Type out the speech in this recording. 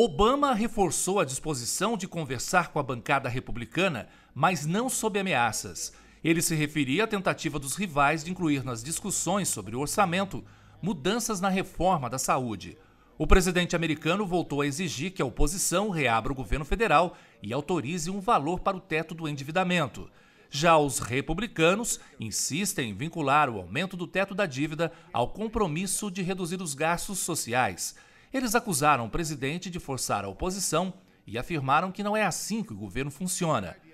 Obama reforçou a disposição de conversar com a bancada republicana, mas não sob ameaças. Ele se referia à tentativa dos rivais de incluir nas discussões sobre o orçamento mudanças na reforma da saúde. O presidente americano voltou a exigir que a oposição reabra o governo federal e autorize um valor para o teto do endividamento. Já os republicanos insistem em vincular o aumento do teto da dívida ao compromisso de reduzir os gastos sociais. Eles acusaram o presidente de forçar a oposição e afirmaram que não é assim que o governo funciona.